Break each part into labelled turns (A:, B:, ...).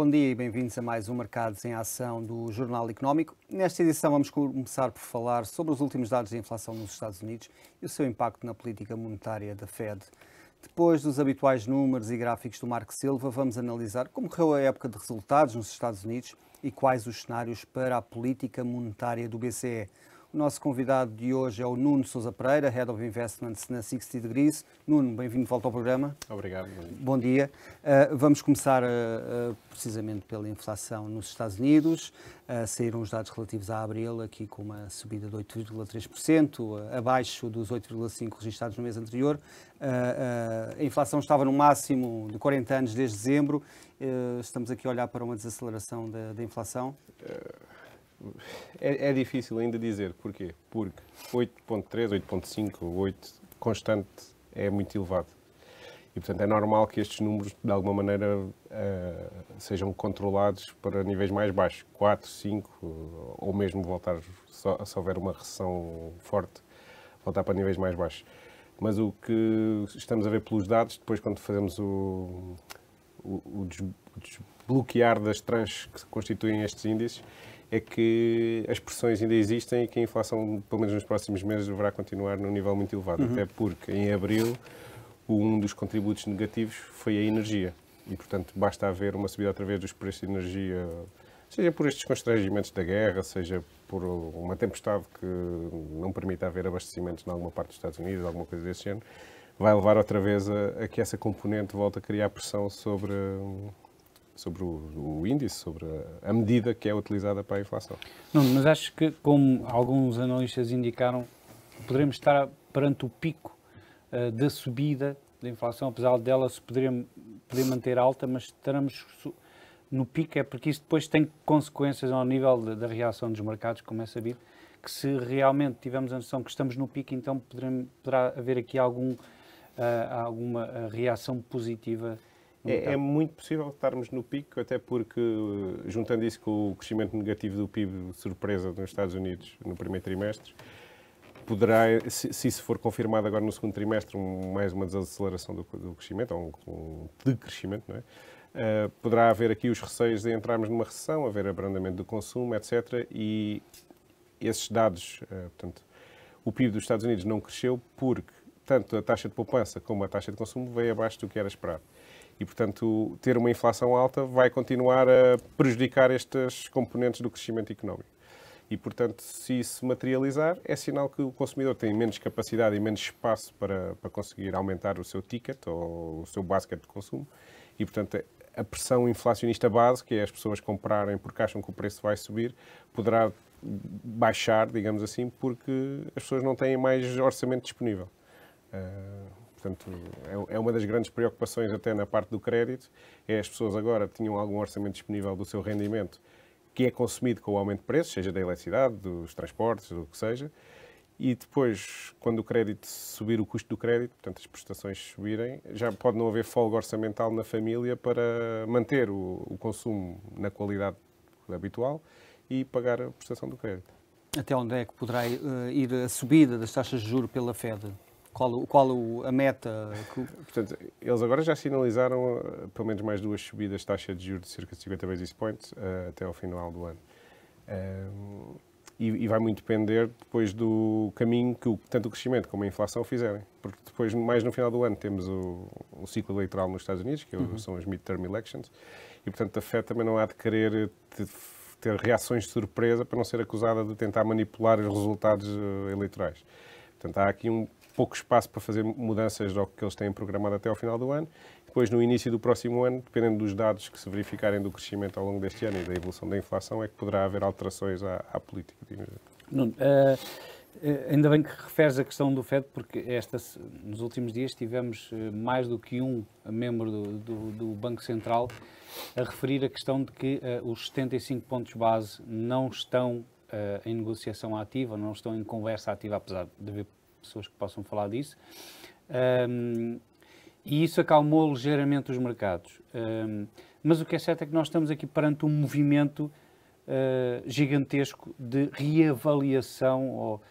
A: Bom dia e bem-vindos a mais um Mercados em Ação do Jornal Económico. Nesta edição vamos começar por falar sobre os últimos dados de inflação nos Estados Unidos e o seu impacto na política monetária da Fed. Depois dos habituais números e gráficos do Marco Silva, vamos analisar como correu a época de resultados nos Estados Unidos e quais os cenários para a política monetária do BCE. O nosso convidado de hoje é o Nuno Sousa Pereira, Head of Investments na 60 Degrees. Nuno, bem-vindo de volta ao programa. Obrigado. Bom dia. Uh, vamos começar uh, uh, precisamente pela inflação nos Estados Unidos. saíram os dados relativos a abril, aqui com uma subida de 8,3%, abaixo dos 8,5% registados no mês anterior. a inflação estava no máximo de 40 anos desde dezembro. estamos aqui a olhar para uma desaceleração da, da inflação?
B: É, é difícil ainda dizer. Porquê? Porque 8.3, 8.5, 8 constante é muito elevado. E, portanto, é normal que estes números, de alguma maneira, uh, sejam controlados para níveis mais baixos, 4, 5, ou mesmo voltar, só, se houver uma recessão forte, voltar para níveis mais baixos. Mas o que estamos a ver pelos dados, depois quando fazemos o, o, o desbloquear das tranches que constituem estes índices, é que as pressões ainda existem e que a inflação, pelo menos nos próximos meses, deverá continuar num nível muito elevado. Uhum. Até porque, em abril, um dos contributos negativos foi a energia. E, portanto, basta haver uma subida através dos preços de energia, seja por estes constrangimentos da guerra, seja por uma tempestade que não permita haver abastecimentos em alguma parte dos Estados Unidos, alguma coisa desse género, vai levar outra vez a, a que essa componente volte a criar pressão sobre sobre o, o índice, sobre a, a medida que é utilizada para a inflação.
C: Não, mas acho que, como alguns analistas indicaram, poderemos estar perante o pico uh, da subida da inflação, apesar dela se poder, poder manter alta, mas estaremos no pico, é porque isso depois tem consequências ao nível da, reação dos mercados, como é sabido, que se realmente tivermos a noção que estamos no pico, então poderá haver aqui algum, uh, alguma eh, reação positiva
B: é, é, muito possível estarmos no pico, até porque, eh, juntando isso com o crescimento negativo do PIB, surpresa nos Estados Unidos no primeiro trimestre, poderá, se, se isso for confirmado agora no segundo trimestre, um, mais uma desaceleração do, do crescimento, ou um, um decrescimento, não é? Uh, poderá haver aqui os receios de entrarmos numa recessão, haver abrandamento do consumo, etc. E esses dados, uh, portanto, o PIB dos Estados Unidos não cresceu porque tanto a taxa de poupança como a taxa de consumo veio abaixo do que era esperado. E, portanto, ter uma inflação alta vai continuar a prejudicar estas componentes do crescimento económico. E, portanto, se isso materializar, é sinal que o consumidor tem menos capacidade e menos espaço para, para conseguir aumentar o seu ticket ou o seu basket de consumo. E, portanto, a pressão inflacionista base, que é as pessoas comprarem porque acham que o preço vai subir, poderá baixar, digamos assim, porque as pessoas não têm mais orçamento disponível. Uh... Portanto, é, é uma das grandes preocupações até na parte do crédito, é as pessoas agora tinham algum orçamento disponível do seu rendimento que é consumido com o aumento de preços, seja da eletricidade, dos transportes, do que seja, e depois, quando o crédito subir, o custo do crédito, portanto, as prestações subirem, já pode não haver folga orçamental na família para manter o, o consumo na qualidade habitual e pagar a prestação do crédito.
A: Até onde é que poderá eh, ir a subida das taxas de juros pela Fed? Qual, qual a meta?
B: Portanto, eles agora já sinalizaram eh, pelo menos mais duas subidas de taxa de juros de cerca de 50 basis points uh, até ao final do ano. Um, eh, e, e, vai muito depender depois do caminho que o, tanto o crescimento como a inflação fizerem. Porque depois, mais no final do ano, temos o, o ciclo eleitoral nos Estados Unidos, que uhum. são as midterm elections, e portanto a FED também não há de querer ter reações de surpresa para não ser acusada de tentar manipular os resultados eleitorais. Portanto, há aqui um, pouco espaço para fazer mudanças ao que eles têm programado até ao final do ano. Depois, no início do próximo ano, dependendo dos dados que se verificarem do crescimento ao longo deste ano e da evolução da inflação, é que poderá haver alterações à, à política.
C: Nuno, uh, ainda bem que referes a questão do FED, porque esta, nos últimos dias tivemos eh, mais do que um membro do, do, do Banco Central a referir a questão de que uh, os 75 pontos base não estão uh, em negociação ativa, não estão em conversa ativa, apesar de haver pessoas que possam falar disso. Um, e isso acalmou ligeiramente os mercados. Um, mas o que é certo é que nós estamos aqui perante um movimento uh, gigantesco de reavaliação ou,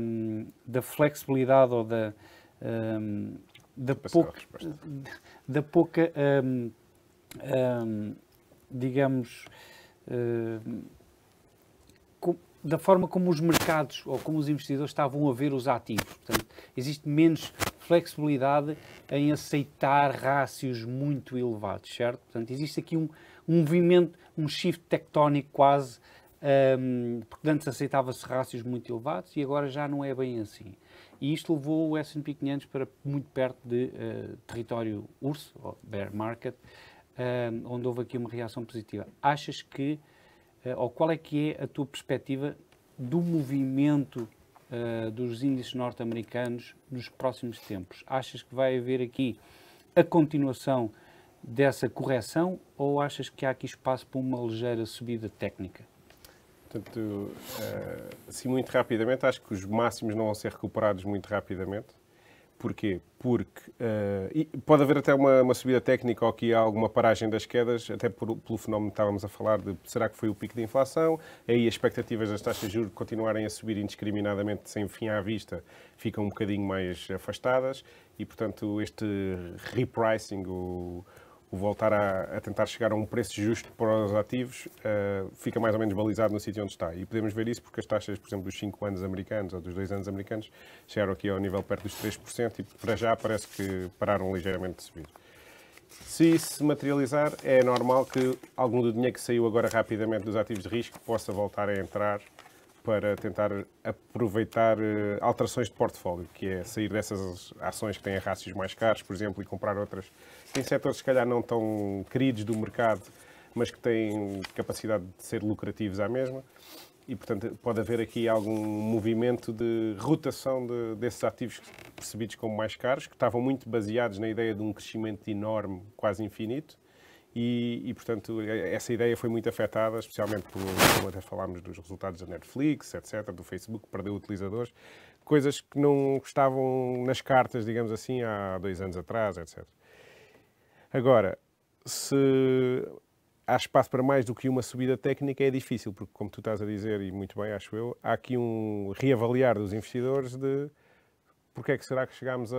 C: um, da flexibilidade ou da, um, da, pouca, da pouca, digamos, uh, da forma como os mercados ou como os investidores estavam a ver os ativos. Portanto, existe menos flexibilidade em aceitar rácios muito elevados, certo? Portanto, existe aqui um, um movimento, um shift tectónico quase, um, porque antes aceitava-se rácios muito elevados e agora já não é bem assim. E isto levou o S&P 500 para muito perto de uh, território urso, ou bear market, um, onde houve aqui uma reação positiva. Achas que eh, ou qual é que é a tua perspectiva do movimento uh, dos índices norte-americanos nos próximos tempos? Achas que vai haver aqui a continuação dessa correção ou achas que há aqui espaço para uma ligeira
B: subida técnica? Portanto, uh, assim muito rapidamente, acho que os máximos não vão ser recuperados muito rapidamente. Porquê? Porque uh, pode haver até uma, uma, subida técnica ou aqui há alguma paragem das quedas, até por, pelo fenómeno que estávamos a falar de será que foi o pico de inflação, aí as expectativas das taxas de juros continuarem a subir indiscriminadamente sem fim à vista ficam um bocadinho mais afastadas e, portanto, este repricing, o, o voltar a, a, tentar chegar a um preço justo para os ativos uh, fica mais ou menos balizado no sítio onde está. E podemos ver isso porque as taxas, por exemplo, dos 5 anos americanos ou dos 2 anos americanos chegaram aqui ao nível perto dos 3% e para já parece que pararam ligeiramente de subir. Se isso se materializar, é normal que algum do dinheiro que saiu agora rapidamente dos ativos de risco possa voltar a entrar para tentar aproveitar eh, alterações de portfólio, que é sair dessas ações que têm rácios mais caros, por exemplo, e comprar outras Tem em setores, se calhar, não tão queridos do mercado, mas que têm capacidade de ser lucrativos à mesma. E, portanto, pode haver aqui algum movimento de rotação de, desses ativos percebidos como mais caros, que estavam muito baseados na ideia de um crescimento enorme, quase infinito, e, e, portanto, é, essa ideia foi muito afetada, especialmente por, como até falámos dos resultados da Netflix, etc., do Facebook, perdeu utilizadores, coisas que não estavam nas cartas, digamos assim, há dois anos atrás, etc. Agora, se há espaço para mais do que uma subida técnica é difícil, porque, como tu estás a dizer, e muito bem, acho eu, há aqui um reavaliar dos investidores de porque é que será que chegámos a.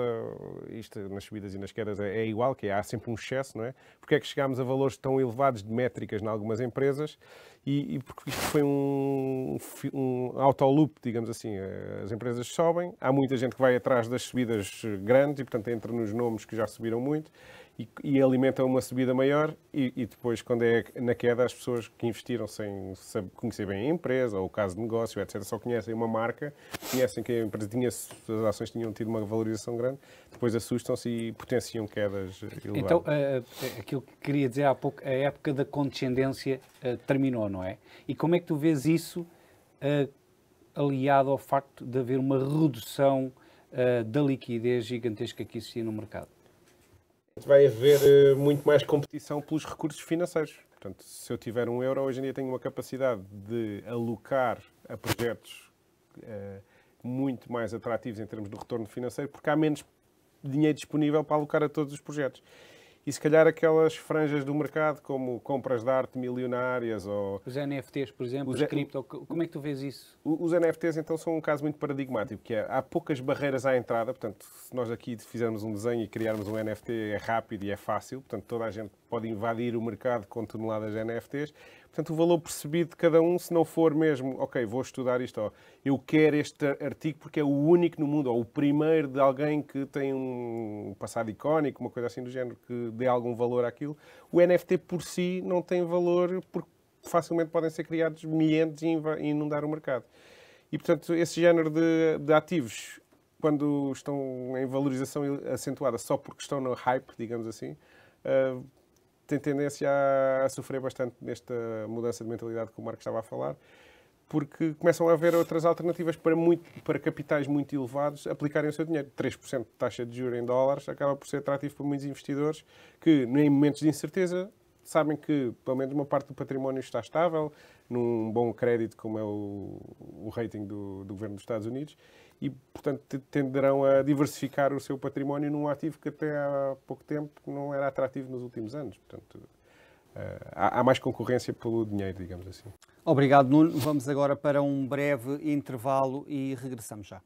B: Isto nas subidas e nas quedas é, é igual, que é, há sempre um excesso, não é? porque é que chegámos a valores tão elevados de métricas em algumas empresas e, e porque isto foi um, um autoloop, digamos assim. Eh, as empresas sobem, há muita gente que vai atrás das subidas grandes e, portanto, entra nos nomes que já subiram muito e, e alimentam uma subida maior e, e, depois, quando é na queda, as pessoas que investiram sem saber, conhecer bem a empresa ou o caso de negócio, etc., só conhecem uma marca, conhecem que a empresa tinha, as ações tinham tido uma valorização grande, depois assustam-se e potenciam quedas elevadas. Então,
C: uh, aquilo que queria dizer há pouco, a época da condescendência uh, terminou, não é? E como é que tu vês isso uh, aliado ao facto de haver uma redução da liquidez gigantesca que existia no mercado?
B: vai haver eh, muito mais competição pelos recursos financeiros. Portanto, se eu tiver um euro, hoje em dia tenho uma capacidade de alocar a projetos uh, muito mais atrativos em termos de retorno financeiro, porque há menos dinheiro disponível para alocar a todos os projetos e se calhar aquelas franjas do mercado, como compras de arte milionárias ou... Os NFTs, por exemplo, os, os cripto, como é que tu vês isso? Os NFTs, então, são um caso muito paradigmático, que é, há poucas barreiras à entrada, portanto, se nós aqui fizermos um desenho e criarmos um NFT, é rápido e é fácil, portanto, toda a gente pode invadir o mercado com toneladas de NFTs, Portanto, o valor percebido de cada um, se não for mesmo, ok, vou estudar isto, ó, eu quero este artigo porque é o único no mundo, ou o primeiro de alguém que tem um passado icónico, uma coisa assim do género, que dê algum valor àquilo. O NFT por si não tem valor porque facilmente podem ser criados milhares e inundar o mercado. E, portanto, esse género de, de ativos, quando estão em valorização acentuada só porque estão no hype, digamos assim, uh, tem tendência a, a sofrer bastante nesta mudança de mentalidade que o Marco estava a falar, porque começam a haver outras alternativas para, muito, para capitais muito elevados aplicarem o seu dinheiro. 3% de taxa de juros em dólares acaba por ser atrativo para muitos investidores que, em momentos de incerteza, sabem que pelo menos uma parte do património está estável, num bom crédito como é o, o rating do, do governo dos Estados Unidos, e, portanto, tenderão a diversificar o seu património num ativo que até há pouco tempo não era atrativo nos últimos anos. Portanto, eh, há mais concorrência pelo dinheiro, digamos assim.
A: Obrigado, Nuno. Vamos agora para um breve intervalo e regressamos já.